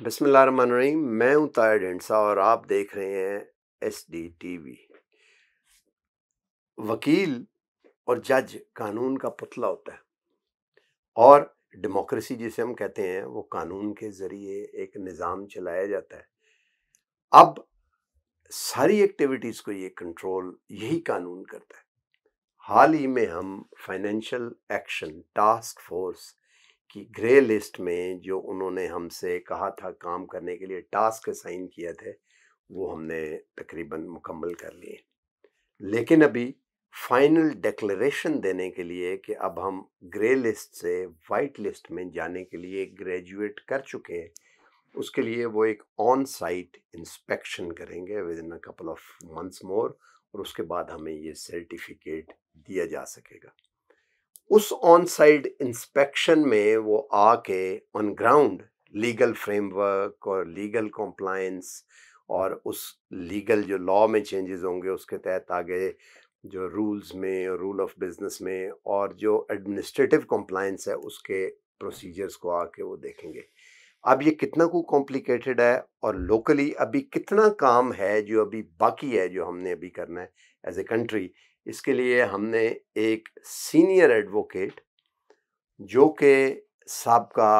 बसमान मैं हूं तायर डेंसा और आप देख रहे हैं एस डी टी वी वकील और जज कानून का पुतला होता है और डेमोक्रेसी जिसे हम कहते हैं वो कानून के ज़रिए एक निज़ाम चलाया जाता है अब सारी एक्टिविटीज़ को ये कंट्रोल यही कानून करता है हाल ही में हम फाइनेंशियल एक्शन टास्क फोर्स की ग्रे लिस्ट में जो उन्होंने हमसे कहा था काम करने के लिए टास्क साइन किया थे वो हमने तकरीबन मुकम्मल कर लिए लेकिन अभी फाइनल डिक्लेरेशन देने के लिए कि अब हम ग्रे लिस्ट से वाइट लिस्ट में जाने के लिए ग्रेजुएट कर चुके हैं उसके लिए वो एक ऑन साइट इंस्पेक्शन करेंगे within a couple of months more और उसके बाद हमें ये सर्टिफिकेट दिया जा सकेगा उस ऑन साइड इंस्पेक्शन में वो आके ऑन ग्राउंड लीगल फ्रेमवर्क और लीगल कॉम्प्लाइंस और उस लीगल जो लॉ में चेंजेस होंगे उसके तहत आगे जो रूल्स में रूल ऑफ बिजनेस में और जो एडमिनिस्ट्रेटिव कॉम्प्लाइंस है उसके प्रोसीजर्स को आके वो देखेंगे अब ये कितना को कॉम्प्लिकेटेड है और लोकली अभी कितना काम है जो अभी बाकी है जो हमने अभी करना है एज ए कंट्री इसके लिए हमने एक सीनियर एडवोकेट जो कि सबका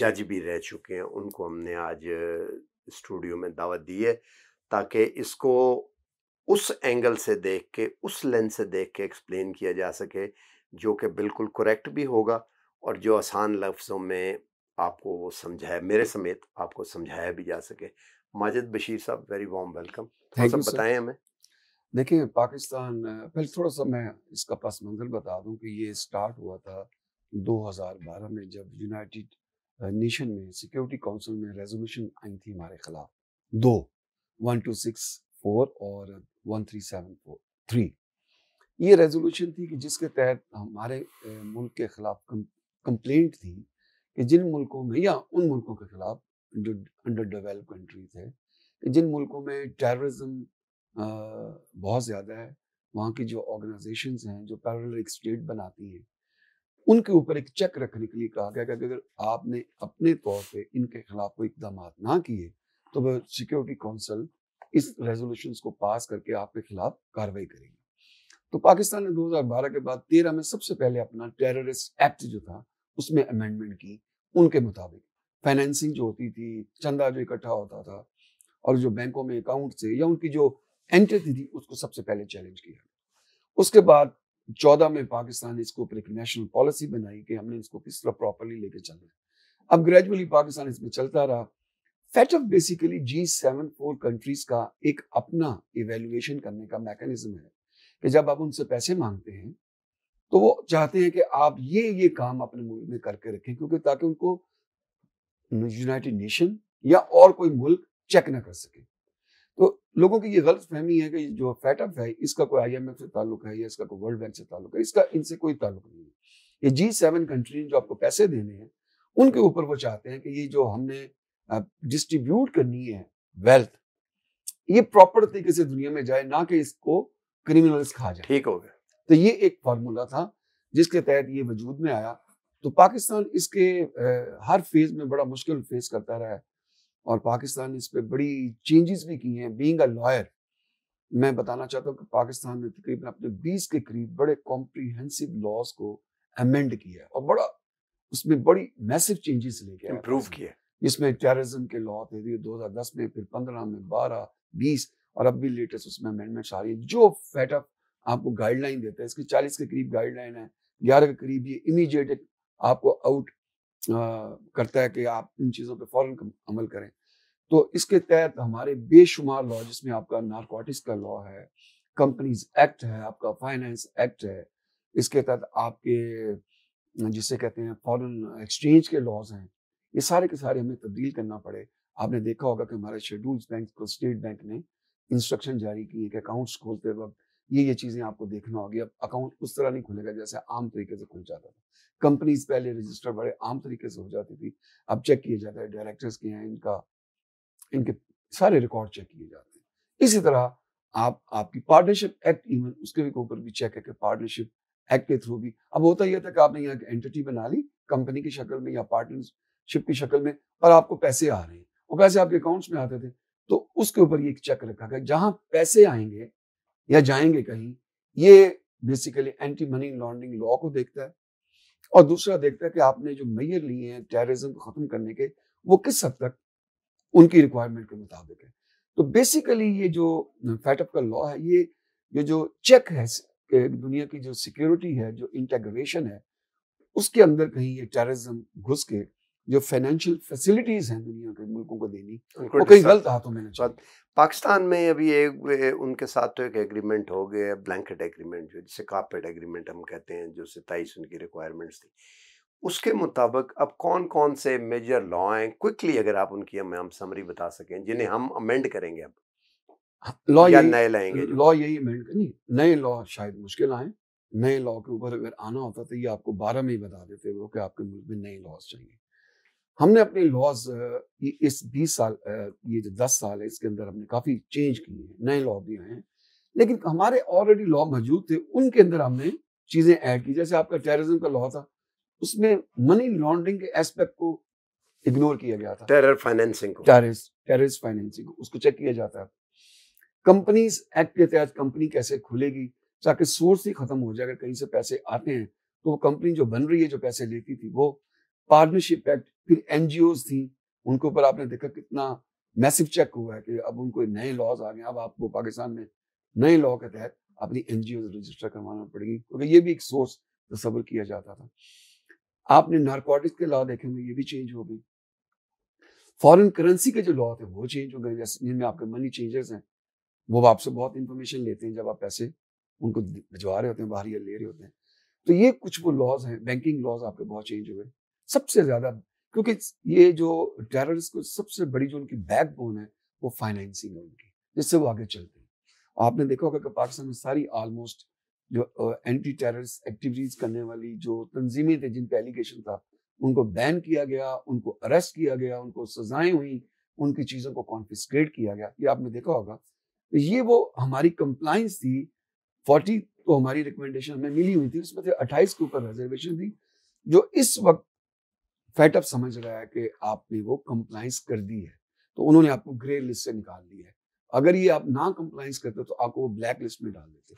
जज भी रह चुके हैं उनको हमने आज स्टूडियो में दावत दी है ताकि इसको उस एंगल से देख के उस लेंस से देख के एक्सप्लेन किया जा सके जो कि बिल्कुल करेक्ट भी होगा और जो आसान लफ्ज़ों में आपको वो समझाया मेरे समेत आपको समझाया भी जा सके माजिद बशीर साहब वेरी वॉम वेलकम बताएं हमें देखिए पाकिस्तान पहले थोड़ा सा मैं इसका पस मंजर बता दूं कि ये स्टार्ट हुआ था 2012 में जब यूनाइटेड नेशन में सिक्योरिटी काउंसिल में रेजोल्यूशन आई थी हमारे खिलाफ दो वन टू सिक्स फोर और one three seven four three ये रेजोल्यूशन थी कि जिसके तहत हमारे मुल्क के खिलाफ कंप्लेंट थी कि जिन मुल्कों में या उन मुल्कों के खिलाफ जो अंडर डेवलप कंट्रीज है कि जिन मुल्कों में टेररिज्म बहुत ज़्यादा है वहाँ की जो ऑर्गेनाइजेशन हैं जो पैरल स्टेट बनाती हैं उनके ऊपर एक चेक रखने के लिए कहा गया कि अगर आपने अपने तौर पे इनके खिलाफ कोई इकदाम ना किए तो वह सिक्योरिटी काउंसिल इस रेजोल्यूशन को पास करके आपके खिलाफ कार्रवाई करेगी तो पाकिस्तान ने 2012 के बाद 13 में सबसे पहले अपना टेररिस्ट एक्ट जो था उसमें अमेंडमेंट की उनके मुताबिक फाइनेंसिंग जो होती थी चंदा जो इकट्ठा होता था और जो बैंकों में अकाउंट से या उनकी जो एंटिटी थी उसको सबसे पहले चैलेंज किया उसके बाद चौदह में पाकिस्तान ने इसके ऊपर एक नेशनल पॉलिसी बनाई कि हमने इसको किस तरह प्रॉपरली लेके चलना है अब ग्रेजुअली पाकिस्तान इसमें चलता रहा FATF basically G seven four countries का एक अपना इवेल्युएशन करने का मैकेनिज्म है कि जब आप उनसे पैसे मांगते हैं तो वो चाहते हैं कि आप ये ये काम अपने मुल्क में करके रखें क्योंकि ताकि उनको यूनाइटेड नेशन या और कोई मुल्क चेक ना कर सके तो लोगों की ये गलत फहमी है कि जो फैटअप है इसका कोई आईएमएफ से ताल्लुक है या इसका कोई वर्ल्ड बैंक से ताल्लुक है इसका इनसे कोई ताल्लुक नहीं है ये जी सेवन कंट्री जो आपको पैसे देने हैं उनके ऊपर वो चाहते हैं कि ये जो हमने डिस्ट्रीब्यूट करनी है वेल्थ ये प्रॉपर तरीके से दुनिया में जाए ना कि इसको क्रिमिनल्स खा जाए ठीक हो गया तो ये एक फार्मूला था जिसके तहत ये वजूद में आया तो पाकिस्तान इसके हर फेज में बड़ा मुश्किल फेस करता रहा है और पाकिस्तान इस पर बड़ी चेंजेस भी की हैं बीइंग अ लॉयर मैं बताना चाहता हूँ कि पाकिस्तान ने तकरीबन अपने 20 के करीब बड़े कॉम्प्रीहेंसिव लॉज को अमेंड किया और बड़ा उसमें बड़ी मैसिव चेंजेस लेके इम्प्रूव किया जिसमें टेररिज्म के लॉ थे तो दो हजार दस में फिर पंद्रह में बारह बीस और अब भी लेटेस्ट उसमें अमेंडमेंट्स आ रही है जो फेटा आपको गाइडलाइन देता है इसकी चालीस के करीब गाइडलाइन है ग्यारह के करीब ये इमीजिएट आपको आउट करता है कि आप इन चीज़ों पर फ़ौरन अमल करें तो इसके तहत हमारे बेशुमार लॉ जिसमें आपका नारकोटिक्स का लॉ है कंपनीज एक्ट है आपका फाइनेंस एक्ट है इसके तहत आपके जिसे कहते हैं फॉरेन एक्सचेंज के लॉज हैं ये सारे के सारे हमें तब्दील करना पड़े आपने देखा होगा कि हमारे शेड्यूल्ड बैंक को स्टेट बैंक ने इंस्ट्रक्शन जारी किए कि अकाउंट्स खोलते वक्त ये ये चीजें आपको देखना होगी अब अकाउंट उस तरह नहीं खुलेगा जैसे आम तरीके से खुल जाता था कंपनीज पहले रजिस्टर बड़े आम तरीके से हो जाती थी अब चेक किए जाते हैं डायरेक्टर्स के हैं इनका इनके सारे रिकॉर्ड चेक किए जाते हैं इसी तरह आप आपकी पार्टनरशिप एक्ट इवन उसके भी ऊपर भी चेक है कि पार्टनरशिप एक्ट के थ्रू भी अब होता यह था कि आपने यहाँ एंटिटी बना ली कंपनी की शक्ल में या पार्टनरशिप की शक्ल में और आपको पैसे आ रहे हैं वो पैसे आपके अकाउंट्स में आते थे तो उसके ऊपर ये चेक रखा गया जहां पैसे आएंगे या जाएंगे कहीं ये basically anti money laundering law को देखता है और दूसरा देखता है कि आपने जो मैयर लिए हैं टेररिज्म को खत्म करने के वो किस हद तक उनकी रिक्वायरमेंट के मुताबिक है तो बेसिकली ये जो फैटअप का लॉ है ये ये जो चेक है दुनिया की जो सिक्योरिटी है जो इंटेग्रेशन है उसके अंदर कहीं ये टेररिज्म घुस के जो फाइनेंशियल फैसिलिटीज हैं दुनिया के मुल्कों को देनी वो कहीं गलत हाथों में नहीं पाकिस्तान में अभी एक उनके साथ तो एक एग्रीमेंट हो गया ब्लैंकेट एग्रीमेंट जो जिसे कार्पेट एग्रीमेंट हम कहते हैं जो सताईस उनकी रिक्वायरमेंट्स थी उसके मुताबिक अब कौन कौन से मेजर लॉ हैं क्विकली अगर आप उनकी हमें हम समरी बता सकें जिन्हें हम अमेंड करेंगे अब लॉ हाँ, या नए लाएंगे लॉ यही अमेंड नहीं नए लॉ शायद मुश्किल आए नए लॉ के ऊपर अगर आना होता तो ये आपको बारह में ही बता देते वो कि आपके मुल्क में नए लॉज चाहिए हमने अपने लॉज इस 20 साल ये जो 10 साल है इसके अंदर हमने काफ़ी चेंज किए हैं नए लॉ भी आए हैं लेकिन हमारे ऑलरेडी लॉ मौजूद थे उनके अंदर हमने चीज़ें ऐड की जैसे आपका टेररिज्म का लॉ था उसमें मनी लॉन्ड्रिंग के एस्पेक्ट को इग्नोर किया गया था टेरर फाइनेंसिंग को टेरिस टेररिस्ट फाइनेंसिंग उसको चेक किया जाता है कंपनीज एक्ट के तहत कंपनी कैसे खुलेगी ताकि सोर्स ही खत्म हो जाए अगर कहीं से पैसे आते हैं तो वो कंपनी जो बन रही है जो पैसे लेती थी वो पार्टनरशिप एक्ट फिर एनजीओ थी उनके ऊपर आपने देखा कितना मैसिव चेक हुआ है कि अब उनको नए लॉज आ गए अब आपको पाकिस्तान में नए लॉ के तहत अपनी एनजीओ रजिस्टर करवाना पड़ेगी क्योंकि ये भी एक सोर्स तस्वर किया जाता था आपने नारकोटिक्स के लॉ देखे होंगे ये भी चेंज हो गई फॉरेन करेंसी के जो लॉ थे वो चेंज हो गए जैसे जिनमें आपके मनी चेंजर्स हैं वो आपसे बहुत इंफॉर्मेशन लेते हैं जब आप पैसे उनको भिजवा रहे होते हैं बाहर या ले रहे होते हैं तो ये कुछ वो लॉज हैं बैंकिंग लॉज आपके बहुत चेंज हुए सबसे ज्यादा क्योंकि ये जो टेररिस्ट को सबसे बड़ी जो उनकी बैकबोन है वो फाइनेंसिंग है उनकी जिससे वो आगे चलते हैं आपने देखा होगा कि पाकिस्तान में सारी ऑलमोस्ट जो एंटी टेररिस्ट एक्टिविटीज करने वाली जो तंजीमें थे जिन पे एलिगेशन था उनको बैन किया गया उनको अरेस्ट किया गया उनको सजाएं हुई उनकी चीज़ों को कॉन्फिस्केट किया गया ये आपने देखा होगा तो ये वो हमारी कंप्लाइंस थी फोर्टी तो हमारी रिकमेंडेशन हमें मिली हुई थी उसमें से अट्ठाईस के ऊपर रिजर्वेशन थी जो इस वक्त फैटअप समझ रहा है कि आपने वो कंप्लाइंस कर दी है तो उन्होंने आपको ग्रे लिस्ट से निकाल लिया है अगर ये आप ना कंप्लाइंस करते तो आपको वो ब्लैक लिस्ट में डाल देते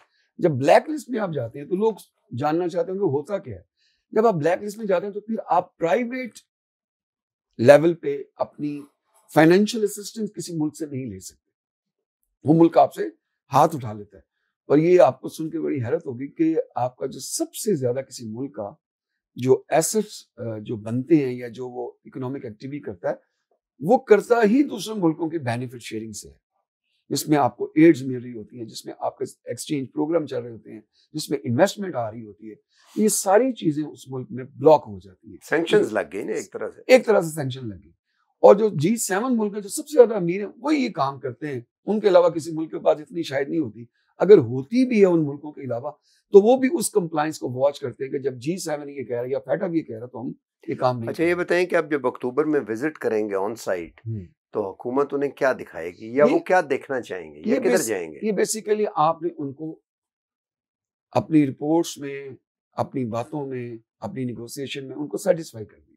जब ब्लैक लिस्ट में आप जाते हैं तो लोग जानना चाहते हैं कि होता क्या है जब आप ब्लैक लिस्ट में जाते हैं तो फिर आप प्राइवेट लेवल पे अपनी फाइनेंशियल असिस्टेंस किसी मुल्क से नहीं ले सकते वो मुल्क आपसे हाथ उठा लेता है और ये आपको सुन के बड़ी हैरत होगी कि आपका जो सबसे ज्यादा किसी मुल्क का जो एसेट्स जो बनते हैं या जो वो इकोनॉमिक एक्टिविटी करता है वो करता ही दूसरे मुल्कों के बेनिफिट शेयरिंग से है जिसमें आपको एड्स मिल रही होती है जिसमें आपके एक्सचेंज प्रोग्राम चल रहे होते हैं जिसमें इन्वेस्टमेंट आ रही होती है ये सारी चीजें उस मुल्क में ब्लॉक हो जाती है सेंक्शन तो लग गए ना एक तरह से एक तरह से सेंक्शन लग गई और जो जी सेवन मुल्क है जो सबसे ज्यादा अमीर है वही ये काम करते हैं उनके अलावा किसी मुल्क के पास इतनी शायद नहीं होती अगर होती भी है उन मुल्कों के अलावा तो वो भी उस कंप्लाइंस को वॉच करते हैं कि जब जी सेवन ये कह रहा है या फैटअप ये कह रहा है तो हम ये काम नहीं अच्छा ये बताएं कि आप जब अक्टूबर में विजिट करेंगे ऑन साइट हम्म। तो हुकूमत उन्हें क्या दिखाएगी या वो क्या देखना चाहेंगे या किधर जाएंगे ये बेसिकली आपने उनको अपनी रिपोर्ट्स में अपनी बातों में अपनी निगोसिएशन में उनको सेटिस्फाई कर दिया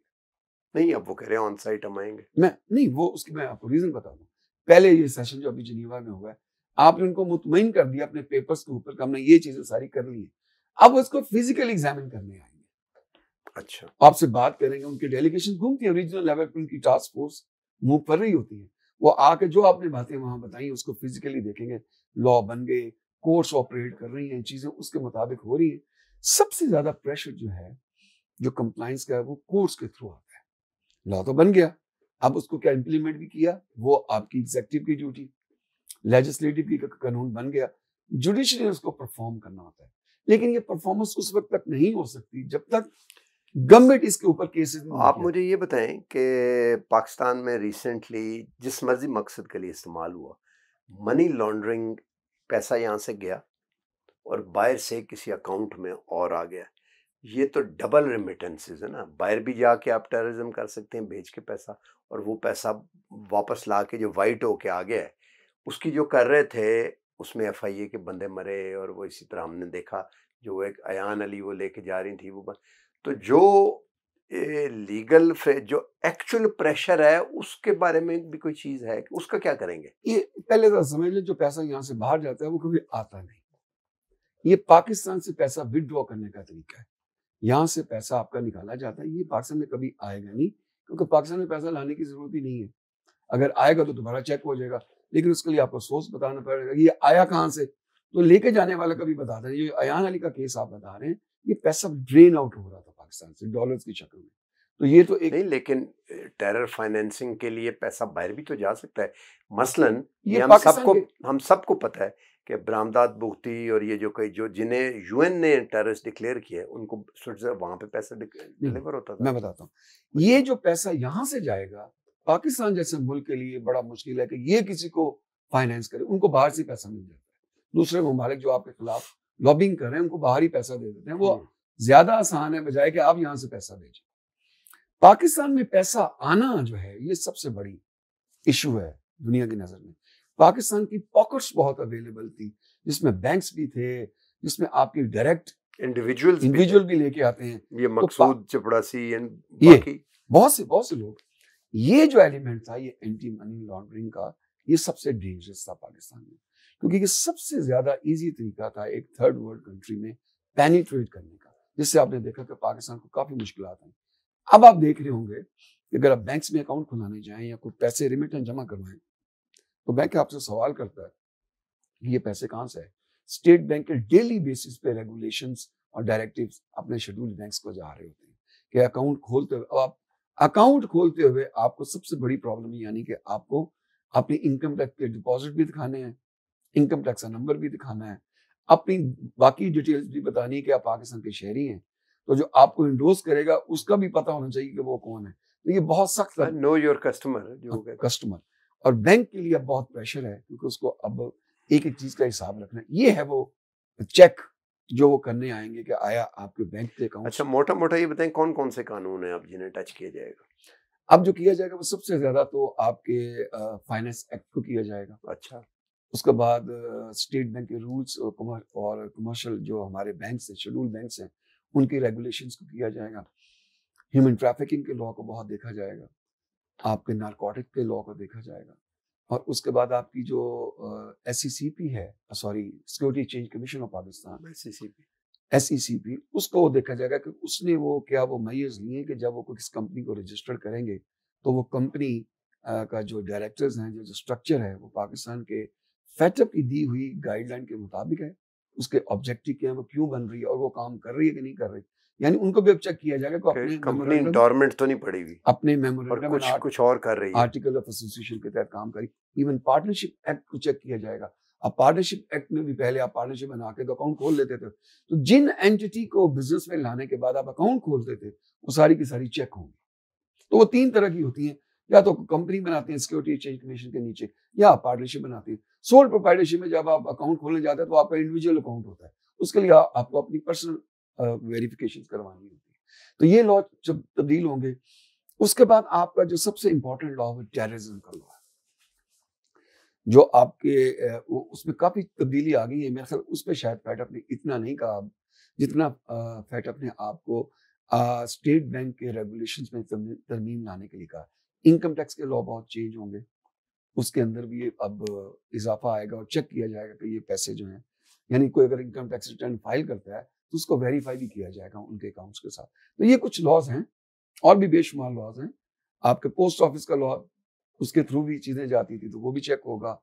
नहीं अब वो कह रहे हैं ऑन साइट हम आएंगे मैं नहीं वो उसकी मैं आपको रीजन बता दूँ पहले ये सेशन जो अभी जिनीवा में हुआ है आपने उनको मुतमिन कर दिया अपने पेपर्स के ऊपर हमने ये चीजें सारी कर ली है अब उसको फिजिकल एग्जामिन करने आएंगे अच्छा तो आपसे बात करेंगे उनकी डेलीगेशन घूमती है रीजनल लेवल पर उनकी टास्क फोर्स मूव कर रही होती है वो आके जो आपने बातें वहां बताई उसको फिजिकली देखेंगे लॉ बन गए कोर्स ऑपरेट कर रही हैं चीजें उसके मुताबिक हो रही हैं सबसे ज्यादा प्रेशर जो है जो कंप्लाइंस का है वो कोर्स के थ्रू आता है लॉ तो बन गया अब उसको क्या इंप्लीमेंट भी किया वो आपकी एग्जेक्टिव की ड्यूटी लेजिस्लेटिव की कानून बन गया जुडिशरी उसको परफॉर्म करना होता है लेकिन ये परफॉर्मेंस उस वक्त तक नहीं हो सकती जब तक गवर्नमेंट इसके ऊपर केसेस आप मुझे ये बताएं कि पाकिस्तान में रिसेंटली जिस मर्जी मकसद के लिए इस्तेमाल हुआ मनी लॉन्ड्रिंग पैसा यहाँ से गया और बाहर से किसी अकाउंट में और आ गया ये तो डबल रेमिटेंसेज है ना बाहर भी जाके आप टेररिज्म कर सकते हैं भेज के पैसा और वो पैसा वापस ला के जो वाइट होके आ गया है उसकी जो कर रहे थे उसमें एफ आई ए के बंदे मरे और वो इसी तरह हमने देखा जो एक अयान अली वो लेके जा रही थी वो बन... तो जो लीगल जो एक्चुअल प्रेशर है उसके बारे में भी कोई चीज़ है उसका क्या करेंगे ये पहले तो समझ लें जो पैसा यहाँ से बाहर जाता है वो कभी आता नहीं ये पाकिस्तान से पैसा विदड्रॉ करने का तरीका है यहाँ से पैसा आपका निकाला जाता है ये पाकिस्तान में कभी आएगा नहीं क्योंकि पाकिस्तान में पैसा लाने की जरूरत ही नहीं है अगर आएगा तो दोबारा चेक हो जाएगा लेकिन उसके लिए आपको सोर्स बताना पड़ेगा ये आया कहाँ से तो लेके जाने वाला कभी बता दें ये अयान अली का केस आप बता रहे हैं ये पैसा ड्रेन आउट हो रहा था पाकिस्तान से डॉलर की शक्ल में तो ये तो एक नहीं लेकिन टेरर फाइनेंसिंग के लिए पैसा बाहर भी तो जा सकता है मसलन ये, ये हम सबको हम सबको पता है कि बरामदाद बुगती और ये जो कई जो जिन्हें यूएन ने टेररिस्ट डिक्लेयर किया है उनको वहां पे पैसा डिलीवर होता था मैं बताता हूँ ये जो पैसा यहाँ से जाएगा पाकिस्तान जैसे मुल्क के लिए बड़ा मुश्किल है कि ये किसी को फाइनेंस करे उनको बाहर से पैसा मिल जाता है दूसरे ममालिक जो आपके खिलाफ लॉबिंग कर रहे हैं उनको बाहर ही पैसा दे देते हैं वो हम्म। ज्यादा आसान है बजाय कि आप यहाँ से पैसा भेजें पाकिस्तान में पैसा आना जो है ये सबसे बड़ी इशू है दुनिया की नज़र में पाकिस्तान की पॉकेट्स बहुत अवेलेबल थी जिसमें बैंक्स भी थे जिसमें आपकी डायरेक्ट इंडिविजुअल इंडिविजुअल भी, भी लेके आते हैं ये तो मकसूद तो चपड़ासी ये बहुत से बहुत से लोग ये जो एलिमेंट था ये एंटी मनी लॉन्ड्रिंग का ये सबसे डेंजरस था पाकिस्तान में क्योंकि ये सबसे ज्यादा इजी तरीका था एक थर्ड वर्ल्ड कंट्री में पेनिट्रेट करने का जिससे आपने देखा कि पाकिस्तान को काफी मुश्किल आई अब आप देख रहे होंगे कि अगर आप बैंक में अकाउंट खुलाने जाएं या कोई पैसे रिमिटेंस जमा करवाएं तो बैंक आपसे सवाल करता है ये पैसे कहाँ से है स्टेट बैंक के डेली बेसिस पे रेगुलेशंस और डायरेक्टिव्स अपने शेड्यूल बैंक को जा रहे होते हैं कि अकाउंट खोलते अब आप अकाउंट खोलते हुए आपको सबसे बड़ी प्रॉब्लम यानी कि आपको अपनी इनकम टैक्स के डिपॉजिट भी दिखाने हैं इनकम टैक्स का नंबर भी दिखाना है अपनी बाकी डिटेल्स भी बतानी है कि आप पाकिस्तान के शहरी हैं तो जो आपको इंडोज करेगा उसका भी पता होना चाहिए कि वो कौन है तो ये बहुत सख्त है नो योर कस्टमर कस्टमर और बैंक के लिए अब बहुत प्रेशर है क्योंकि उसको अब एक एक चीज का हिसाब रखना है ये है वो चेक जो वो करने आएंगे कि आया आपके बैंक के अकाउंट अच्छा मोटा मोटा ये बताएं कौन कौन से कानून है आप जिन्हें टच किया जाएगा अब जो किया जाएगा वो सबसे ज्यादा तो आपके फाइनेंस एक्ट को किया जाएगा अच्छा उसके बाद स्टेट बैंक के रूल्स और कमर्शियल जो हमारे बैंक है शेड्यूल बैंक है उनके रेगुलेशन को किया जाएगा ह्यूमन ट्रैफिकिंग के लॉ को बहुत देखा जाएगा आपके नारकोटिक के लॉ को देखा जाएगा और उसके बाद आपकी जो एस सी सी पी है sorry security change commission of Pakistan S C C P उसको देखा जाएगा कि उसने वो क्या वो मैयज लिए कि जब वो किस कंपनी को रजिस्टर करेंगे तो वो कंपनी का जो डायरेक्टर्स हैं जो जो स्ट्रक्चर है वो पाकिस्तान के फैटअप की दी हुई गाइडलाइन के मुताबिक है उसके ऑब्जेक्टिव क्या है वो क्यों बन रही है और वो काम कर रही है कि नहीं कर रही यानी उनको भी अब चेक किया जाएगा कि अपने कंपनी डोरमेंट तो नहीं पड़ेगी अपने मेमोरेंडम कुछ कुछ और कर रही है आर्टिकल ऑफ एसोसिएशन के तहत काम करी इवन पार्टनरशिप एक्ट को चेक किया जाएगा अब पार्टनरशिप एक्ट में भी पहले आप पार्टनरशिप बना के तो अकाउंट खोल लेते थे तो जिन एंटिटी को बिजनेस में लाने के बाद आप अकाउंट खोलते थे वो सारी की सारी चेक होंगी तो वो तीन तरह की होती है या तो कंपनी बनाते हैं सिक्योरिटी एक्सचेंज कमीशन के नीचे या आप पार्टनरशिप बनाते हैं सोल प्रोपाइडरशिप में जब आप अकाउंट खोलने जाते हैं तो आपका इंडिविजुअल अकाउंट होता है उसके लिए आपको अपनी पर्सनल वेरिफिकेशन करवानी होती है तो ये लॉ जब तब्दील होंगे उसके बाद आपका जो सबसे इम्पोर्टेंट लॉ है टेररिज्म का लॉ जो आपके उसमें काफ़ी तब्दीली आ गई है मेरे ख्याल उस पर शायद फैटअप ने इतना नहीं कहा जितना फैटअप ने आपको स्टेट बैंक के रेगुलेशंस में तरमीम लाने के लिए कहा इनकम टैक्स के लॉ बहुत चेंज होंगे उसके अंदर भी अब इजाफा आएगा और चेक किया जाएगा कि ये पैसे जो हैं यानी कोई अगर इनकम टैक्स रिटर्न फाइल करता है तो उसको वेरीफाई भी किया जाएगा उनके अकाउंट्स के साथ तो ये कुछ लॉज हैं और भी बेशुमार लॉज हैं आपके पोस्ट ऑफिस का लॉ उसके थ्रू भी चीजें जाती थी तो वो भी चेक होगा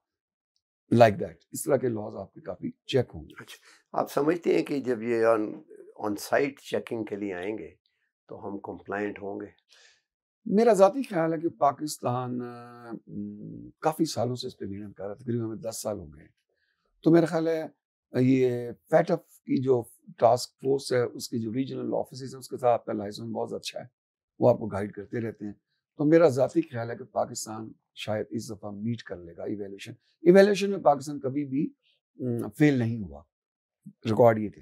लाइक like दैट इस तरह के लॉज आपके काफी चेक होंगे अच्छा आप समझते हैं कि जब ये ऑन ऑन साइट चेकिंग के लिए आएंगे तो हम कंप्लाइंट होंगे मेरा ज़ाती ख्याल है कि पाकिस्तान काफ़ी सालों से इस पर मेहनत कर रहा है तकरीबन हमें दस साल हो गए तो मेरा ख्याल है ये फैटअप की जो टास्क फोर्स है उसके जो रीजनल ऑफिस है उसके साथ आपका लाइसेंस बहुत अच्छा है वो आपको गाइड करते रहते हैं तो मेरा ज़ाती ख्याल है कि पाकिस्तान शायद इस दफ़ा मीट कर लेगा इवेल्यूशन इवेल्यूशन में पाकिस्तान कभी भी फेल नहीं हुआ रिकॉर्ड ये थे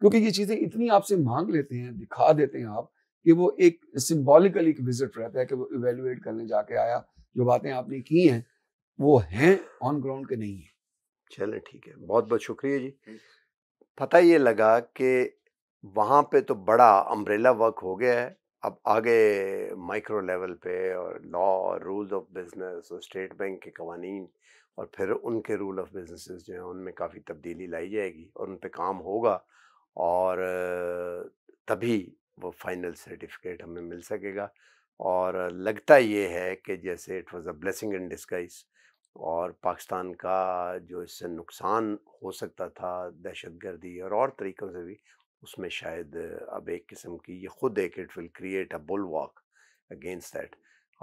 क्योंकि ये चीज़ें इतनी आपसे मांग लेते हैं दिखा देते हैं आप कि वो एक सिम्बॉलिकली एक विजिट रहता है कि वो इवेल्युएट करने जाके आया जो बातें आपने की हैं वो हैं ऑन ग्राउंड के नहीं हैं चलें ठीक है बहुत बहुत शुक्रिया जी पता ये लगा कि वहाँ पे तो बड़ा अम्ब्रेला वर्क हो गया है अब आगे माइक्रो लेवल पे और लॉ और रूल्स ऑफ बिजनेस और स्टेट बैंक के कवानीन और फिर उनके रूल ऑफ बिजनेस जो हैं उनमें काफ़ी तब्दीली लाई जाएगी और उन पर काम होगा और तभी वो फाइनल सर्टिफिकेट हमें मिल सकेगा और लगता ये है कि जैसे it was a blessing in disguise और पाकिस्तान का जो इससे नुकसान हो सकता था दहशत गर्दी और और तरीक़ों से भी उसमें शायद अब एक किस्म की ये ख़ुद एक it will create a bulwark against that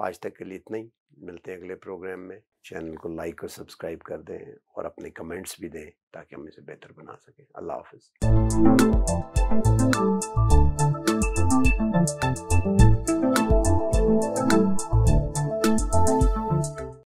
आज तक के लिए इतना ही मिलते हैं अगले प्रोग्राम में चैनल को लाइक और सब्सक्राइब कर दें और अपने कमेंट्स भी दें ताकि हम इसे बेहतर बना सकें अल्लाह हाफ